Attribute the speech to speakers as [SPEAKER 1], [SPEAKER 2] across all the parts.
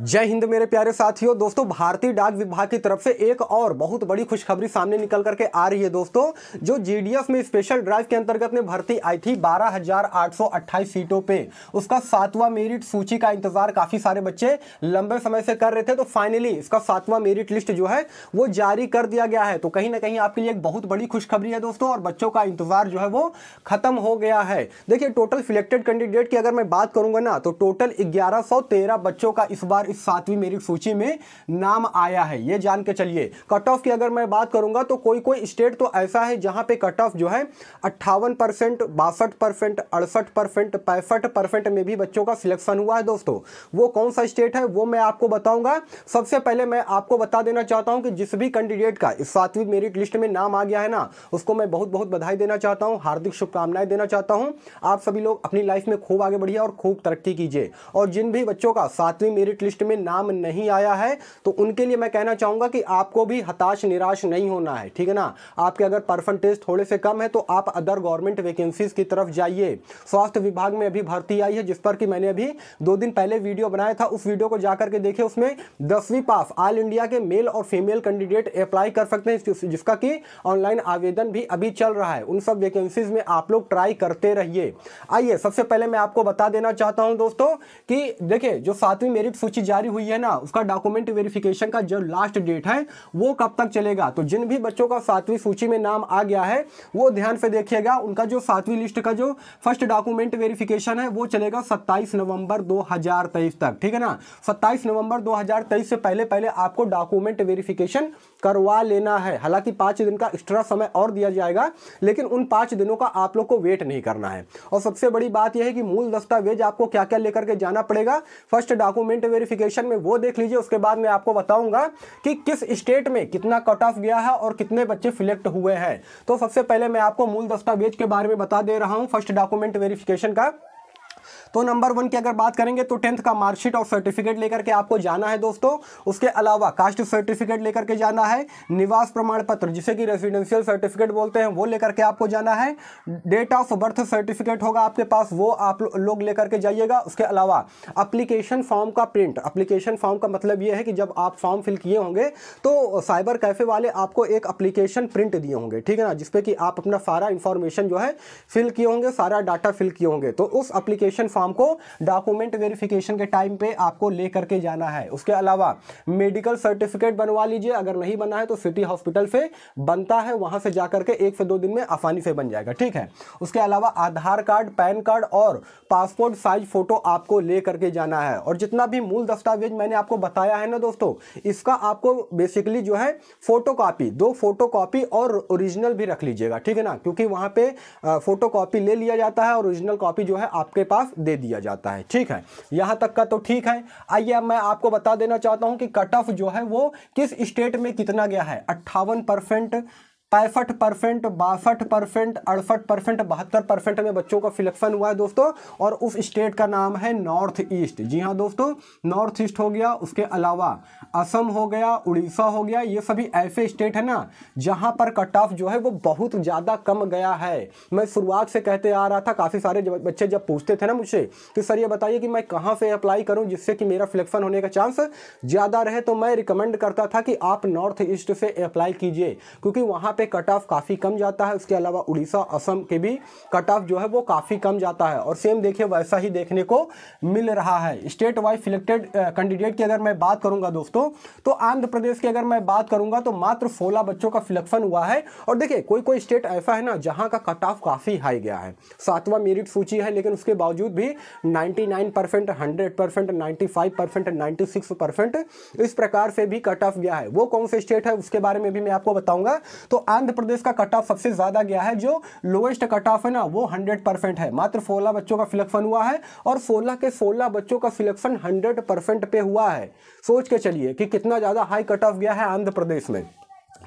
[SPEAKER 1] जय हिंद मेरे प्यारे साथियों दोस्तों भारतीय डाक विभाग की तरफ से एक और बहुत बड़ी खुशखबरी सामने निकल करके आ रही है दोस्तों जो जीडीएस में स्पेशल ड्राइव के अंतर्गत में भर्ती आई थी 12,828 सीटों पे उसका सातवां मेरिट सूची का इंतजार काफी सारे बच्चे लंबे समय से कर रहे थे तो फाइनली इसका सातवां मेरिट लिस्ट जो है वो जारी कर दिया गया है तो कहीं ना कहीं आपके लिए एक बहुत बड़ी खुशखबरी है दोस्तों और बच्चों का इंतजार जो है वो खत्म हो गया है देखिए टोटल सिलेक्टेड कैंडिडेट की अगर मैं बात करूंगा ना तो टोटल ग्यारह बच्चों का इस बार बार इस सातवीं मेरिट सूची में नाम आया है ये जान के चलिए कट ऑफ की अगर मैं बात करूंगा तो कोई कोई स्टेट तो ऐसा है जहां पे कट ऑफ जो है अट्ठावन परसेंट बासठ परसेंट अड़सठ परसेंट पैंसठ परसेंट में भी बच्चों का सिलेक्शन हुआ है दोस्तों वो कौन सा स्टेट है वो मैं आपको बताऊंगा सबसे पहले मैं आपको बता देना चाहता हूँ कि जिस भी कैंडिडेट का इस सातवीं मेरिट लिस्ट में नाम आ गया है ना उसको मैं बहुत बहुत बधाई देना चाहता हूँ हार्दिक शुभकामनाएं देना चाहता हूँ आप सभी लोग अपनी लाइफ में खूब आगे बढ़िए और खूब तरक्की कीजिए और जिन भी बच्चों का सातवीं मेरिट लिस्ट लिस्ट में नाम नहीं आया है तो उनके लिए मैं कहना चाहूंगा कि आपको भी हताश निराश नहीं होना है ठीक है ना आपके अगर परसेंटेज थोड़े से कम है तो आप अदर गवर्नमेंट वैकेंसीज की तरफ जाइए स्वास्थ्य विभाग में अभी भर्ती आई है जिस पर कि मैंने अभी दो दिन पहले वीडियो बनाया था उस वीडियो को जाकर के देखे उसमें दसवीं पास ऑल इंडिया के मेल और फीमेल कैंडिडेट अप्लाई कर सकते हैं जिसका कि ऑनलाइन आवेदन भी अभी चल रहा है उन सब वैकेंसीज में आप लोग ट्राई करते रहिए आइए सबसे पहले मैं आपको बता देना चाहता हूं दोस्तों कि देखिए जो सातवीं मेरिट सूची जारी हुई है ना उसका डॉक्यूमेंट वेरिफिकेशन का जो लास्ट डेट है वो कब तक चलेगा तो जिन भी बच्चों का सातवीं सूची में नाम आ गया है वो ध्यान से देखिएगा उनका जो सातवीं लिस्ट का जो फर्स्ट डॉक्यूमेंट वेरिफिकेशन है वो चलेगा सत्ताईस नवंबर दो तक ठीक है ना सत्ताईस नवंबर दो से पहले पहले आपको डॉक्यूमेंट वेरिफिकेशन करवा लेना है हालांकि पांच दिन का एक्स्ट्रा समय और दिया जाएगा लेकिन उन पांच दिनों का आप लोग को वेट नहीं करना है और सबसे बड़ी बात यह है कि मूल दस्तावेज आपको क्या क्या लेकर के जाना पड़ेगा फर्स्ट डॉक्यूमेंट वेरिफिकेशन नोटिफिकेशन में वो देख लीजिए उसके बाद मैं आपको बताऊंगा कि किस स्टेट में कितना कट ऑफ गया है और कितने बच्चे सिलेक्ट हुए हैं तो सबसे पहले मैं आपको मूल दस्तावेज के बारे में बता दे रहा हूँ फर्स्ट डॉक्यूमेंट वेरिफिकेशन का तो नंबर वन की अगर बात करेंगे तो टेंथ का मार्कशीट और सर्टिफिकेट लेकर के आपको जाना है दोस्तों उसके अलावा कास्ट सर्टिफिकेट लेकर के जाना है निवास प्रमाण पत्र जिसे कि रेजिडेंशियल सर्टिफिकेट बोलते हैं वो लेकर के आपको जाना है डेट ऑफ बर्थ सर्टिफिकेट होगा आपके पास वो आप लोग लेकर के जाइएगा उसके अलावा अप्लीकेशन फॉर्म का प्रिंट अप्लीकेशन फॉर्म का मतलब ये है कि जब आप फॉर्म फिल किए होंगे तो साइबर कैफ़े वाले आपको एक अप्लीकेशन प्रिंट दिए होंगे ठीक है ना जिसपे कि आप अपना सारा इंफॉर्मेशन जो है फिल किए होंगे सारा डाटा फिल किए होंगे तो उस अप्लीकेशन रजिस्ट्रेशन फॉर्म को डॉक्यूमेंट वेरिफिकेशन के टाइम पे आपको ले करके जाना है उसके अलावा मेडिकल सर्टिफिकेट बनवा लीजिए अगर नहीं बना है तो सिटी हॉस्पिटल से बनता है वहां से जाकर के एक से दो दिन में आसानी से बन जाएगा ठीक है उसके अलावा आधार कार्ड पैन कार्ड और पासपोर्ट साइज फोटो आपको ले करके जाना है और जितना भी मूल दस्तावेज मैंने आपको बताया है ना दोस्तों इसका आपको बेसिकली जो है फोटो दो फोटो और ओरिजिनल भी रख लीजिएगा ठीक है ना क्योंकि वहां पर फोटो ले लिया जाता है और ओरिजिनल कॉपी जो है आपके पास पास दे दिया जाता है ठीक है यहां तक का तो ठीक है आइए मैं आपको बता देना चाहता हूं कि कट ऑफ जो है वो किस स्टेट में कितना गया है अट्ठावन परसेंट पैंसठ परसेंट बासठ परसेंट अड़सठ परसेंट बहत्तर परसेंट में बच्चों का सिलेक्शन हुआ है दोस्तों और उस स्टेट का नाम है नॉर्थ ईस्ट जी हाँ दोस्तों नॉर्थ ईस्ट हो गया उसके अलावा असम हो गया उड़ीसा हो गया ये सभी ऐसे स्टेट है ना जहाँ पर कट ऑफ जो है वो बहुत ज़्यादा कम गया है मैं शुरुआत से कहते आ रहा था काफ़ी सारे बच्चे जब पूछते थे ना मुझसे कि सर ये बताइए कि मैं कहाँ से अप्लाई करूँ जिससे कि मेरा सिलेक्शन होने का चांस ज़्यादा रहे तो मैं रिकमेंड करता था कि आप नॉर्थ ईस्ट से अप्लाई कीजिए क्योंकि वहाँ पर पे कट ऑफ काफ़ी कम जाता है उसके अलावा उड़ीसा असम के भी कट ऑफ जो है वो काफ़ी कम जाता है और सेम देखिए वैसा ही देखने को मिल रहा है स्टेट वाइज सिलेक्टेड कैंडिडेट की अगर मैं बात करूंगा दोस्तों तो आंध्र प्रदेश की अगर मैं बात करूंगा तो मात्र सोलह बच्चों का सिलेक्शन हुआ है और देखिए कोई कोई स्टेट ऐसा है ना जहाँ का कट ऑफ काफ़ी हाई गया है सातवां मेरिट सूची है लेकिन उसके बावजूद भी नाइन्टी नाइन परसेंट इस प्रकार से भी कट ऑफ गया है वो कौन से स्टेट है उसके बारे में भी मैं आपको बताऊंगा तो आंध्र प्रदेश का कट ऑफ सबसे ज़्यादा गया है जो लोएस्ट कट ऑफ है ना वो हंड्रेड परसेंट है मात्र सोलह बच्चों का सिलेक्शन हुआ है और सोलह के सोलह बच्चों का सिलेक्शन हंड्रेड परसेंट पे हुआ है सोच के चलिए कि कितना ज़्यादा हाई कट ऑफ गया है आंध्र प्रदेश में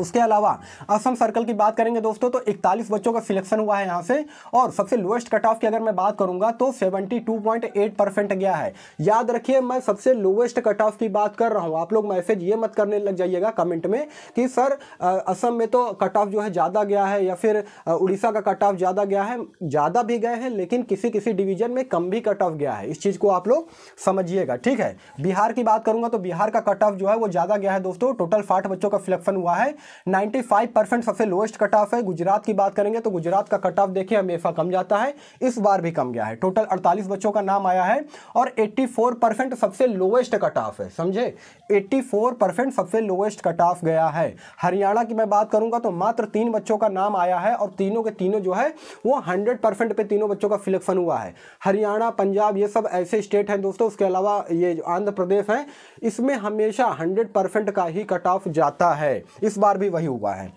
[SPEAKER 1] उसके अलावा असम सर्कल की बात करेंगे दोस्तों तो 41 बच्चों का सिलेक्शन हुआ है यहाँ से और सबसे लोएस्ट कट ऑफ की अगर मैं बात करूंगा तो 72.8 परसेंट गया है याद रखिए मैं सबसे लोएस्ट कट ऑफ की बात कर रहा हूँ आप लोग मैसेज ये मत करने लग जाइएगा कमेंट में कि सर असम में तो कट ऑफ जो है ज़्यादा गया है या फिर उड़ीसा का कट ऑफ ज़्यादा गया है ज़्यादा भी गए हैं लेकिन किसी किसी डिवीजन में कम भी कट ऑफ गया है इस चीज़ को आप लोग समझिएगा ठीक है बिहार की बात करूंगा तो बिहार का कट ऑफ जो है वो ज़्यादा गया है दोस्तों टोटल साठ बच्चों का सिलेक्शन हुआ है 95 सबसे लोएस्ट कट ऑफ है गुजरात की बात करेंगे तो गुजरात का कट ऑफ देखिए हमेशा कम जाता है इस बार भी कम गया है टोटल 48 बच्चों का नाम आया है और 84 सबसे लोएस्ट कट ऑफ है समझे 84 सबसे लोएस्ट कट ऑफ गया है हरियाणा की मैं बात करूंगा तो मात्र तीन बच्चों का नाम आया है और तीनों के तीनों जो है वो हंड्रेड पे तीनों बच्चों का सिलेक्शन हुआ है हरियाणा पंजाब ये सब ऐसे स्टेट हैं दोस्तों उसके अलावा ये आंध्र प्रदेश है इसमें हमेशा हंड्रेड का ही कट ऑफ जाता है इस बार भी वही हुआ है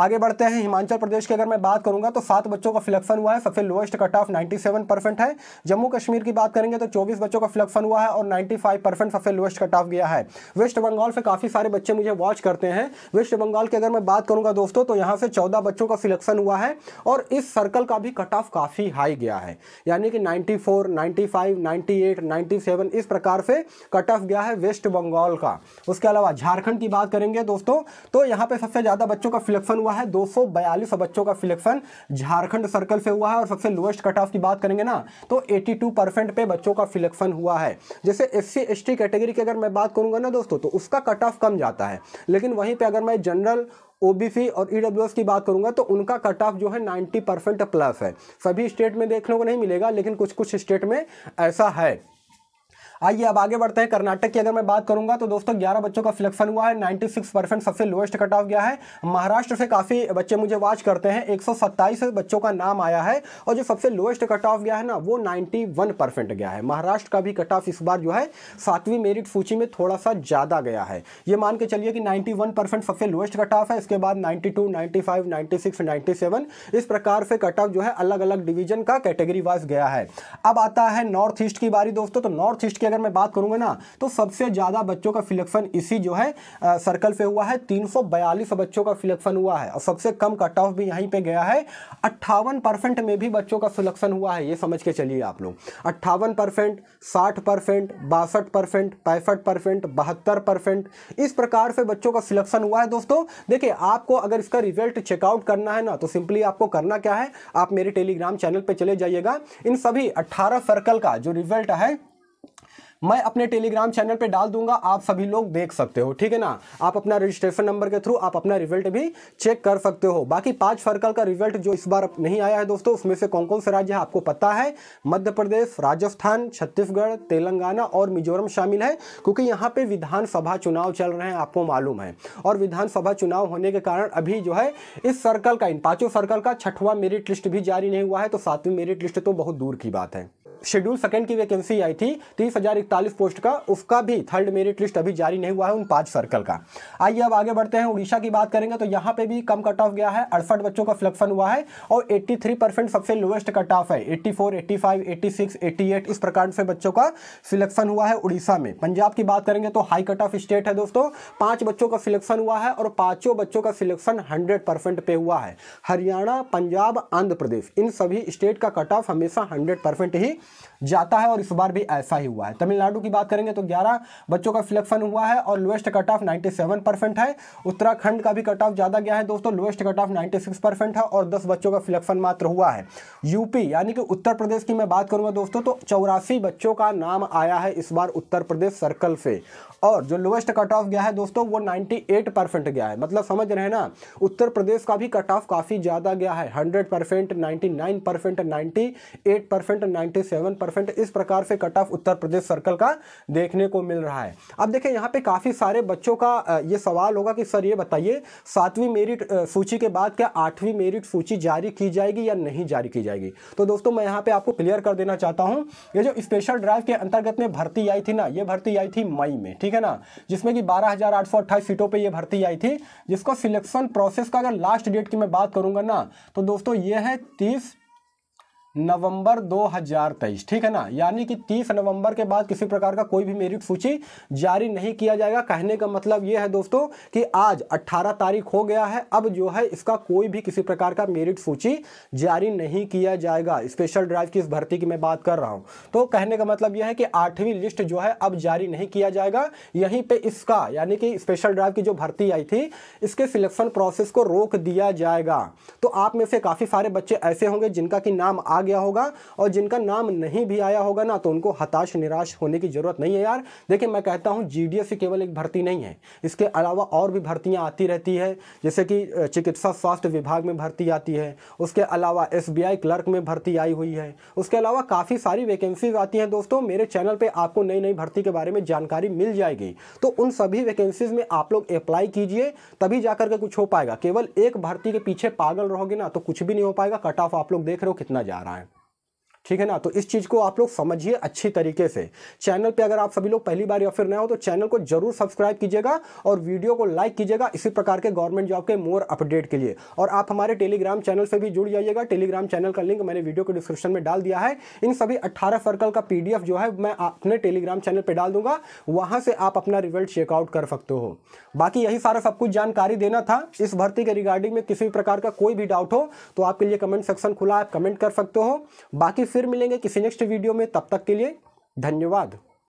[SPEAKER 1] आगे बढ़ते हैं हिमाचल प्रदेश की अगर मैं बात करूंगा तो सात बच्चों का फिलेक्शन हुआ है सबसे लोएस्ट कट ऑफ 97 परसेंट है जम्मू कश्मीर की बात करेंगे तो 24 बच्चों का फिलेक्शन हुआ है और 95 परसेंट सबसे लोएस्ट कट ऑफ गया है वेस्ट बंगाल से काफ़ी सारे बच्चे मुझे वॉच करते हैं वेस्ट बंगाल की अगर मैं बात करूँगा दोस्तों तो यहाँ से चौदह बच्चों का सिलेक्शन हुआ है और इस सर्कल का भी कट ऑफ काफ़ी हाई गया है यानी कि नाइन्टी फोर नाइन्टी फाइव इस प्रकार से कट ऑफ गया है वेस्ट बंगाल का उसके अलावा झारखंड की बात करेंगे दोस्तों तो यहाँ पर सबसे ज़्यादा बच्चों का सिलेक्शन हुआ है दो बच्चों का सिलेक्शन झारखंड सर्कल से हुआ है और सबसे लोएस्ट कट ऑफ की बात करेंगे ना तो 82 परसेंट पे बच्चों का सिलेक्शन हुआ है जैसे S C S T category की अगर मैं बात करूंगा ना दोस्तों तो उसका कट ऑफ कम जाता है लेकिन वहीं पर अगर मैं जनरल ओबीसी और ई e की बात करूंगा तो उनका कट ऑफ जो है 90 परसेंट प्लस है सभी स्टेट में देखने को नहीं मिलेगा लेकिन कुछ कुछ स्टेट में ऐसा है आइए अब आगे बढ़ते हैं कर्नाटक की अगर मैं बात करूंगा तो दोस्तों ग्यारह बच्चों का सिलेक्शन हुआ है नाइन्टी सबसे लोएस्ट कट ऑफ गया है महाराष्ट्र से काफ़ी बच्चे मुझे वॉच करते हैं एक बच्चों का नाम आया है और जो सबसे लोएस्ट कट ऑफ गया है ना वो नाइन्टी गया है महाराष्ट्र का भी कट ऑफ इस बार जो है सातवीं मेरिट सूची में थोड़ा सा ज़्यादा गया है ये मान के चलिए कि 91 परसेंट सबसे लोएस्ट कट ऑफ है इसके बाद 92, 95, 96, 97 इस प्रकार से कट ऑफ जो है अलग अलग डिवीजन का कैटेगरी वाइज गया है अब आता है नॉर्थ ईस्ट की बारी दोस्तों तो नॉर्थ ईस्ट की अगर मैं बात करूंगा ना तो सबसे ज़्यादा बच्चों का फिलेक्शन इसी जो है आ, सर्कल पे हुआ है तीन बच्चों का फिलेक्शन हुआ है और सबसे कम कट ऑफ भी यहीं पर गया है अट्ठावन परसेंट में भी बच्चों का सिलेक्शन हुआ है ये समझ के चलिए आप लोग अट्ठावन परसेंट साठ परसेंट बासठ परसेंट पैंसठ परसेंट बहत्तर परसेंट इस प्रकार से बच्चों का सिलेक्शन हुआ है दोस्तों देखिए आपको अगर इसका रिजल्ट चेकआउट करना है ना तो सिंपली आपको करना क्या है आप मेरे टेलीग्राम चैनल पर चले जाइएगा इन सभी अट्ठारह सर्कल का जो रिजल्ट है मैं अपने टेलीग्राम चैनल पे डाल दूंगा आप सभी लोग देख सकते हो ठीक है ना आप अपना रजिस्ट्रेशन नंबर के थ्रू आप अपना रिजल्ट भी चेक कर सकते हो बाकी पांच सर्कल का रिजल्ट जो इस बार नहीं आया है दोस्तों उसमें से कौन कौन से राज्य आपको पता है मध्य प्रदेश राजस्थान छत्तीसगढ़ तेलंगाना और मिजोरम शामिल है क्योंकि यहाँ पे विधानसभा चुनाव चल रहे हैं आपको मालूम है और विधानसभा चुनाव होने के कारण अभी जो है इस सर्कल का इन पांचों सर्कल का छठवा मेरिट लिस्ट भी जारी नहीं हुआ है तो सातवीं मेरिट लिस्ट तो बहुत दूर की बात है शेड्यूल सेकंड की वैकेंसी आई थी तीस हजार इकतालीस पोस्ट का उसका भी थर्ड मेरिट लिस्ट अभी जारी नहीं हुआ है उन पांच सर्कल का आइए अब आगे बढ़ते हैं उड़ीसा की बात करेंगे तो यहाँ पे भी कम कट ऑफ गया है अड़सठ बच्चों का फ्लक्शन हुआ है और थ्री परसेंट सबसे लोएस्ट कट ऑफ है एट्टी सिक्स एट्टी एट इस प्रकार से बच्चों का सिलेक्शन हुआ है उड़ीसा में पंजाब की बात करेंगे तो हाई कट ऑफ स्टेट है दोस्तों पांच बच्चों का सिलेक्शन हुआ है और पांचों बच्चों का सिलेक्शन हंड्रेड परसेंट पे हुआ है हरियाणा पंजाब आंध्र प्रदेश इन सभी स्टेट का कट ऑफ हमेशा हंड्रेड परसेंट ही जाता है और इस बार भी ऐसा ही हुआ है तमिलनाडु की बात करेंगे तो 11 बच्चों का सिलेक्शन हुआ है और लोएस्ट कट ऑफ 97 परसेंट है उत्तराखंड का भी कट ऑफ ज़्यादा गया है दोस्तों लोएस्ट कट ऑफ 96 परसेंट है और 10 बच्चों का सिलेक्शन मात्र हुआ है यूपी यानी कि उत्तर प्रदेश की मैं बात करूँगा दोस्तों तो चौरासी बच्चों का नाम आया है इस बार उत्तर प्रदेश सर्कल से और जो लोएस्ट कट ऑफ गया है दोस्तों वो 98 परसेंट गया है मतलब समझ रहे हैं ना उत्तर प्रदेश का भी कट ऑफ काफ़ी ज़्यादा गया है hundred percent ninety nine percent ninety percent seven percent इस प्रकार से cut off Uttar Pradesh circle का देखने को मिल रहा है अब देखें यहाँ पे काफ़ी सारे बच्चों का ये सवाल होगा कि सर ये बताइए सातवीं मेरिट सूची के बाद क्या आठवीं मेरिट सूची जारी की जाएगी या नहीं जारी की जाएगी तो दोस्तों मैं यहाँ पर आपको क्लियर कर देना चाहता हूँ ये जो स्पेशल ड्राइव के अंतर्गत में भर्ती आई थी ना ये भर्ती आई थी मई में ठीक है ना जिसमें कि बारह सीटों पर यह भर्ती आई थी जिसको सिलेक्शन प्रोसेस का अगर लास्ट डेट की मैं बात करूँगा ना तो दोस्तों ये है तीस नवंबर 2023 ठीक है ना यानी कि 30 नवंबर के बाद किसी प्रकार का कोई भी मेरिट सूची जारी नहीं किया जाएगा कहने का मतलब यह है दोस्तों कि आज 18 तारीख हो गया है अब जो है इसका कोई भी किसी प्रकार का मेरिट सूची जारी नहीं किया जाएगा स्पेशल ड्राइव की इस भर्ती की मैं बात कर रहा हूं तो कहने का मतलब यह है कि आठवीं लिस्ट जो है अब जारी नहीं किया जाएगा यहीं पर इसका यानी कि स्पेशल ड्राइव की जो भर्ती आई थी इसके सिलेक्शन प्रोसेस को रोक दिया जाएगा तो आप में से काफ़ी सारे बच्चे ऐसे होंगे जिनका कि नाम आ गया होगा और जिनका नाम नहीं भी आया होगा ना तो उनको हताश निराश होने की ज़रूरत नहीं है यार देखिए मैं कहता हूँ जी केवल एक भर्ती नहीं है इसके अलावा और भी भर्तियाँ आती रहती है जैसे कि चिकित्सा स्वास्थ्य विभाग में भर्ती आती है उसके अलावा एस क्लर्क में भर्ती आई हुई है उसके अलावा काफ़ी सारी वैकेंसीज आती हैं दोस्तों मेरे चैनल पर आपको नई नई भर्ती के बारे में जानकारी मिल जाएगी तो उन सभी वैकेंसीज में आप लोग अप्लाई कीजिए तभी जाकर के कुछ हो पाएगा केवल एक भर्ती के पीछे पागल रहोगे ना तो कुछ भी नहीं हो पाएगा कट ऑफ आप लोग देख रहे हो कितना जा रहा है ठीक है ना तो इस चीज़ को आप लोग समझिए अच्छी तरीके से चैनल पे अगर आप सभी लोग पहली बार या फिर नए हो तो चैनल को जरूर सब्सक्राइब कीजिएगा और वीडियो को लाइक कीजिएगा इसी प्रकार के गवर्नमेंट जॉब के मोर अपडेट के लिए और आप हमारे टेलीग्राम चैनल से भी जुड़ जाइएगा टेलीग्राम चैनल का लिंक मैंने वीडियो को डिस्क्रिप्शन में डाल दिया है इन सभी अट्ठारह सर्कल का पी जो है मैं अपने टेलीग्राम चैनल पर डाल दूंगा वहां से आप अपना रिजल्ट चेकआउट कर सकते हो बाकी यही सारा सब कुछ जानकारी देना था इस भर्ती के रिगार्डिंग में किसी भी प्रकार का कोई भी डाउट हो तो आपके लिए कमेंट सेक्शन खुला आप कमेंट कर सकते हो बाकी फिर मिलेंगे किसी नेक्स्ट वीडियो में तब तक के लिए धन्यवाद